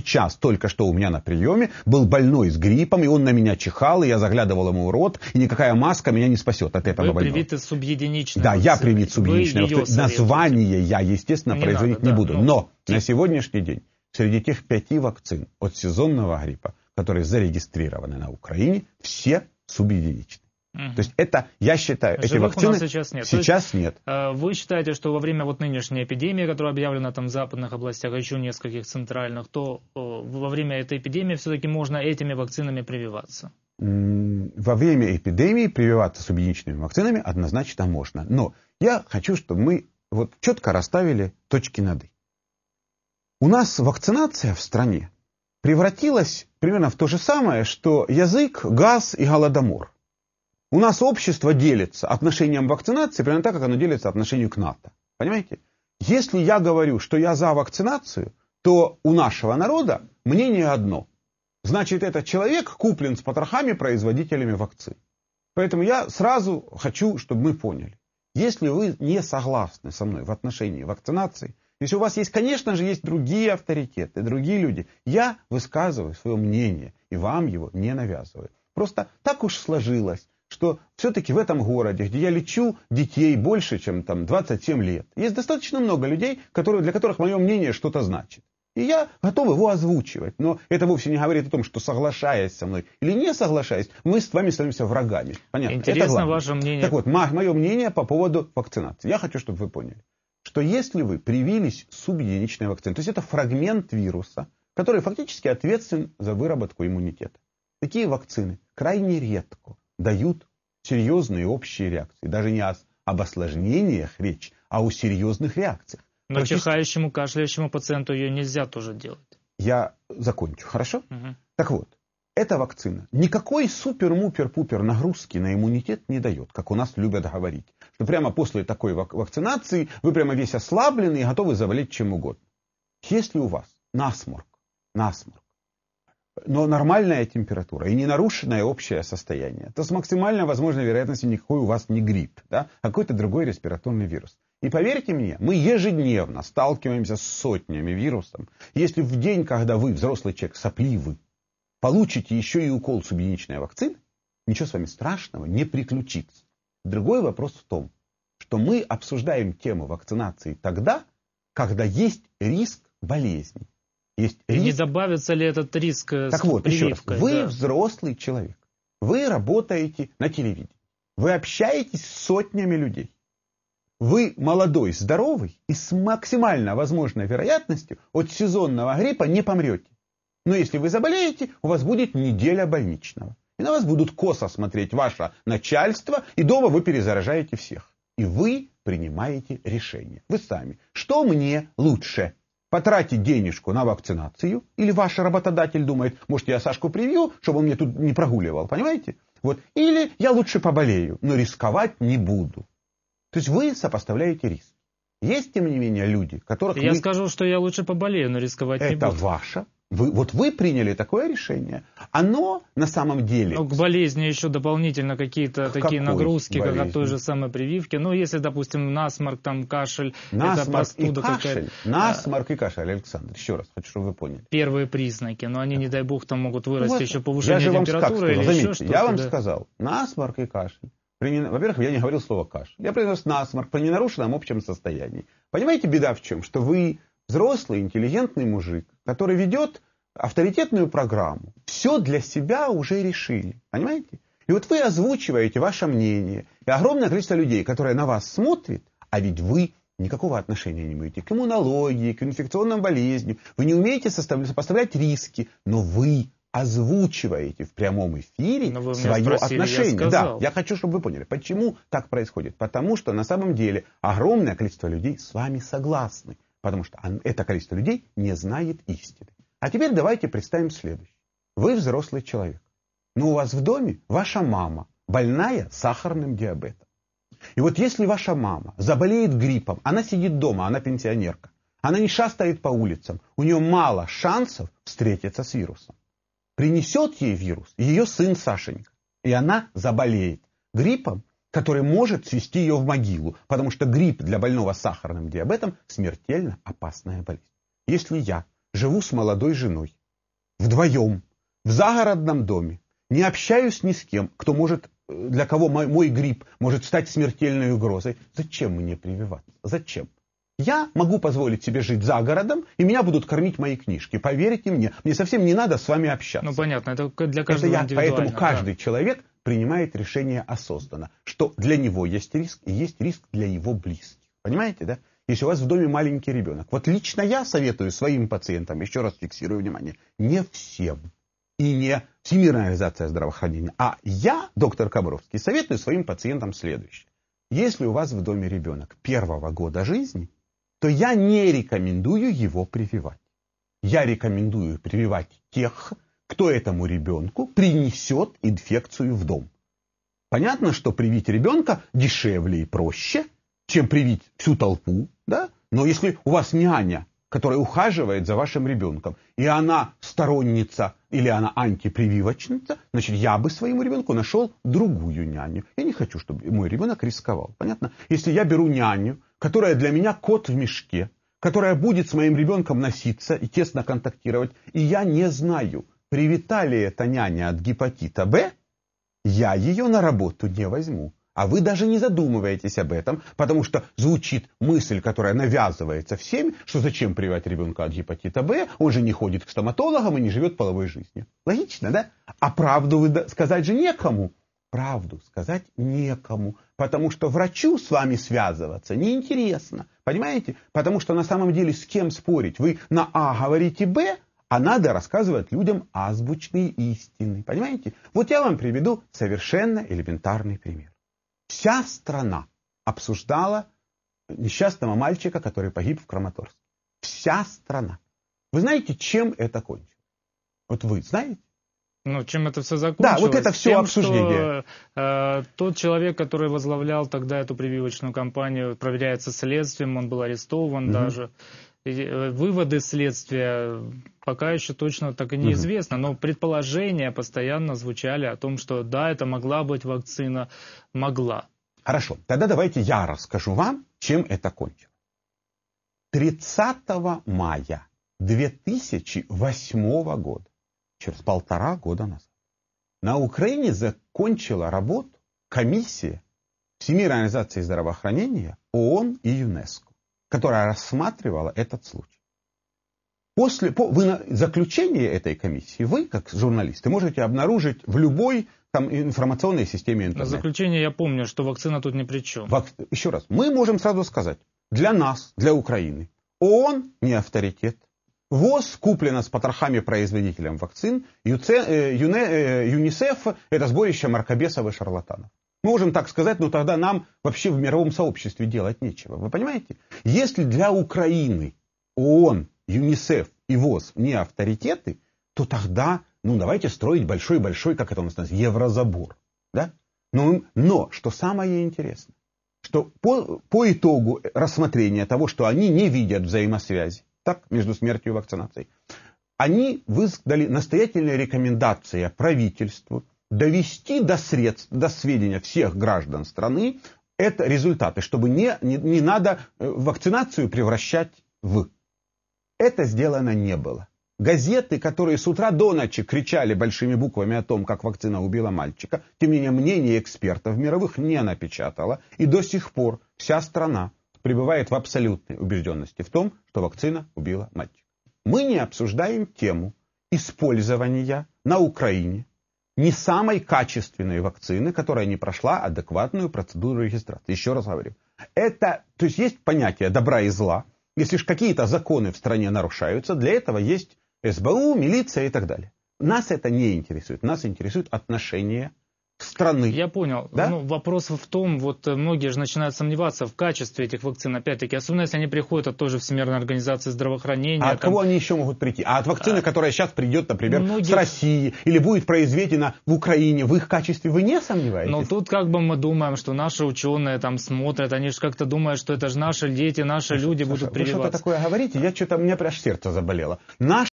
сейчас, только что у меня на приеме, был больной с гриппом, и он на меня чихал, и я заглядывал ему в рот, и никакая маска меня не спасет от этого Вы больного. привиты субъединичной Да, я привит субъединичной Название я, естественно, не производить надо, не да, буду. Но, ну. но на сегодняшний день среди тех пяти вакцин от сезонного гриппа, которые зарегистрированы на Украине, все субъединичны. То есть это, я считаю, Живых эти вакцины у нас сейчас нет. Сейчас есть, нет. Э, вы считаете, что во время вот нынешней эпидемии, которая объявлена там в западных областях, а еще нескольких центральных, то э, во время этой эпидемии все-таки можно этими вакцинами прививаться? Во время эпидемии прививаться с единичными вакцинами однозначно можно. Но я хочу, чтобы мы вот четко расставили точки над «и». У нас вакцинация в стране превратилась примерно в то же самое, что язык, газ и голодомор – у нас общество делится отношением к вакцинации примерно так, как оно делится отношению к НАТО. Понимаете? Если я говорю, что я за вакцинацию, то у нашего народа мнение одно. Значит, этот человек куплен с потрохами производителями вакцин. Поэтому я сразу хочу, чтобы мы поняли. Если вы не согласны со мной в отношении вакцинации, если у вас есть, конечно же, есть другие авторитеты, другие люди, я высказываю свое мнение, и вам его не навязываю. Просто так уж сложилось, что все-таки в этом городе, где я лечу детей больше, чем там 27 лет, есть достаточно много людей, которые, для которых мое мнение что-то значит. И я готов его озвучивать. Но это вовсе не говорит о том, что соглашаясь со мной или не соглашаясь, мы с вами становимся врагами. Понятно? Интересно ваше мнение. Так вот, мое мнение по поводу вакцинации. Я хочу, чтобы вы поняли, что если вы привились субъединичной вакциной, то есть это фрагмент вируса, который фактически ответственен за выработку иммунитета. Такие вакцины крайне редко дают серьезные общие реакции. Даже не об осложнениях речь, а о серьезных реакциях. Но Практически... чихающему, кашляющему пациенту ее нельзя тоже делать. Я закончу, хорошо? Угу. Так вот, эта вакцина никакой супер-мупер-пупер нагрузки на иммунитет не дает, как у нас любят говорить. Что прямо после такой вак вакцинации вы прямо весь ослаблены и готовы заболеть чем угодно. Если у вас насморк, насморк, но нормальная температура и не нарушенное общее состояние, то с максимально возможной вероятностью никакой у вас не грипп, да, а какой-то другой респираторный вирус. И поверьте мне, мы ежедневно сталкиваемся с сотнями вирусов. Если в день, когда вы, взрослый человек, сопливый, получите еще и укол субъединичной вакцины, ничего с вами страшного не приключится. Другой вопрос в том, что мы обсуждаем тему вакцинации тогда, когда есть риск болезней есть риск. Не добавится ли этот риск э, так с вот, Еще раз. Вы да. взрослый человек. Вы работаете на телевидении. Вы общаетесь с сотнями людей. Вы молодой, здоровый и с максимально возможной вероятностью от сезонного гриппа не помрете. Но если вы заболеете, у вас будет неделя больничного. И на вас будут косо смотреть ваше начальство, и дома вы перезаражаете всех. И вы принимаете решение. Вы сами. Что мне лучше? потратить денежку на вакцинацию, или ваш работодатель думает, может, я Сашку привью, чтобы он мне тут не прогуливал, понимаете? Вот. Или я лучше поболею, но рисковать не буду. То есть вы сопоставляете риск. Есть, тем не менее, люди, которых... Я вы... скажу, что я лучше поболею, но рисковать это не буду. Это ваша вы, вот вы приняли такое решение, оно на самом деле... Ну, к болезни еще дополнительно какие-то такие нагрузки, болезни? как от той же самой прививки. Ну, если, допустим, насморк, там, кашель, насморк это простуда и кашель. Насморк и кашель, Александр, еще раз хочу, чтобы вы поняли. Первые признаки, но они, не дай бог, там могут вырасти вот. еще повышение я же вам температуры сказал, или заметьте, еще что-то. Я вам да. сказал, насморк и кашель. Во-первых, я не говорил слово кашель. Я произнес насморк при ненарушенном общем состоянии. Понимаете, беда в чем? Что вы взрослый, интеллигентный мужик, который ведет авторитетную программу. Все для себя уже решили, понимаете? И вот вы озвучиваете ваше мнение, и огромное количество людей, которые на вас смотрят, а ведь вы никакого отношения не имеете к иммунологии, к инфекционным болезням, вы не умеете сопоставлять риски, но вы озвучиваете в прямом эфире свое спросили, отношение. Я да, я хочу, чтобы вы поняли, почему так происходит. Потому что на самом деле огромное количество людей с вами согласны. Потому что это количество людей не знает истины. А теперь давайте представим следующее. Вы взрослый человек. Но у вас в доме ваша мама, больная сахарным диабетом. И вот если ваша мама заболеет гриппом, она сидит дома, она пенсионерка, она не шастает по улицам, у нее мало шансов встретиться с вирусом. Принесет ей вирус ее сын Сашенька, и она заболеет гриппом который может свести ее в могилу, потому что грипп для больного с сахарным диабетом смертельно опасная болезнь. Если я живу с молодой женой, вдвоем, в загородном доме, не общаюсь ни с кем, кто может, э, для кого мой, мой грипп может стать смертельной угрозой, зачем мне прививаться? Зачем? Я могу позволить себе жить за городом, и меня будут кормить мои книжки. Поверьте мне, мне совсем не надо с вами общаться. Ну, понятно, это для каждого это я, Поэтому каждый да. человек принимает решение осознанно, что для него есть риск, и есть риск для его близких. Понимаете, да? Если у вас в доме маленький ребенок. Вот лично я советую своим пациентам, еще раз фиксирую внимание, не всем и не Всемирная организация здравоохранения, а я, доктор Кабровский, советую своим пациентам следующее. Если у вас в доме ребенок первого года жизни, то я не рекомендую его прививать. Я рекомендую прививать тех кто этому ребенку принесет инфекцию в дом. Понятно, что привить ребенка дешевле и проще, чем привить всю толпу, да? Но если у вас няня, которая ухаживает за вашим ребенком, и она сторонница или она антипрививочница, значит, я бы своему ребенку нашел другую няню. Я не хочу, чтобы мой ребенок рисковал. Понятно? Если я беру няню, которая для меня кот в мешке, которая будет с моим ребенком носиться и тесно контактировать, и я не знаю – привитали эта няня от гепатита Б, я ее на работу не возьму. А вы даже не задумываетесь об этом, потому что звучит мысль, которая навязывается всем, что зачем прививать ребенка от гепатита Б, он же не ходит к стоматологам и не живет половой жизнью. Логично, да? А правду вы сказать же некому. Правду сказать некому, потому что врачу с вами связываться неинтересно, понимаете? Потому что на самом деле с кем спорить? Вы на А говорите Б, а надо рассказывать людям азбучные истины. Понимаете? Вот я вам приведу совершенно элементарный пример. Вся страна обсуждала несчастного мальчика, который погиб в Краматорске. Вся страна. Вы знаете, чем это кончилось? Вот вы знаете? Ну, чем это все закончилось? Да, вот это все Тем, обсуждение. Что, э, тот человек, который возглавлял тогда эту прививочную кампанию, проверяется следствием, он был арестован угу. даже. Э, выводы следствия пока еще точно так и неизвестно, но предположения постоянно звучали о том, что да, это могла быть вакцина, могла. Хорошо, тогда давайте я расскажу вам, чем это кончилось. 30 мая 2008 года, через полтора года назад, на Украине закончила работу комиссия Всемирной организации здравоохранения ООН и ЮНЕСКО которая рассматривала этот случай. После по, вы, заключения этой комиссии вы, как журналисты, можете обнаружить в любой там, информационной системе интернета. Заключение я помню, что вакцина тут ни при чем. Вак... Еще раз, мы можем сразу сказать, для нас, для Украины, ООН не авторитет, ВОЗ куплена с потрохами производителем вакцин, ЮЦ, э, э, ЮНИСЕФ – это сборище маркобесов и шарлатанов. Мы можем так сказать, но тогда нам вообще в мировом сообществе делать нечего. Вы понимаете? Если для Украины ООН, ЮНИСЕФ и ВОЗ не авторитеты, то тогда, ну, давайте строить большой-большой, как это у нас называется, еврозабор. Да? Но, но, что самое интересное, что по, по итогу рассмотрения того, что они не видят взаимосвязи так, между смертью и вакцинацией, они выдали настоятельные рекомендации правительству, довести до, средств, до сведения всех граждан страны это результаты, чтобы не, не, не надо э, вакцинацию превращать в. Это сделано не было. Газеты, которые с утра до ночи кричали большими буквами о том, как вакцина убила мальчика, тем не менее мнение экспертов мировых не напечатало, и до сих пор вся страна пребывает в абсолютной убежденности в том, что вакцина убила мальчика. Мы не обсуждаем тему использования на Украине не самой качественной вакцины, которая не прошла адекватную процедуру регистрации. Еще раз говорю. Это, то есть есть понятие добра и зла. Если же какие-то законы в стране нарушаются, для этого есть СБУ, милиция и так далее. Нас это не интересует. Нас интересует отношение страны. Я понял. Да? Ну, вопрос в том, вот э, многие же начинают сомневаться в качестве этих вакцин, опять-таки, особенно если они приходят от той же Всемирной организации здравоохранения. А от там... кого они еще могут прийти? А от вакцины, а... которая сейчас придет, например, многие... с России или будет произведена в Украине, в их качестве вы не сомневаетесь? Ну тут как бы мы думаем, что наши ученые там смотрят, они же как-то думают, что это же наши дети, наши Слушай, люди Саша, будут прививаться. Вы что-то такое говорите, я что-то, у меня прям сердце заболело. Наш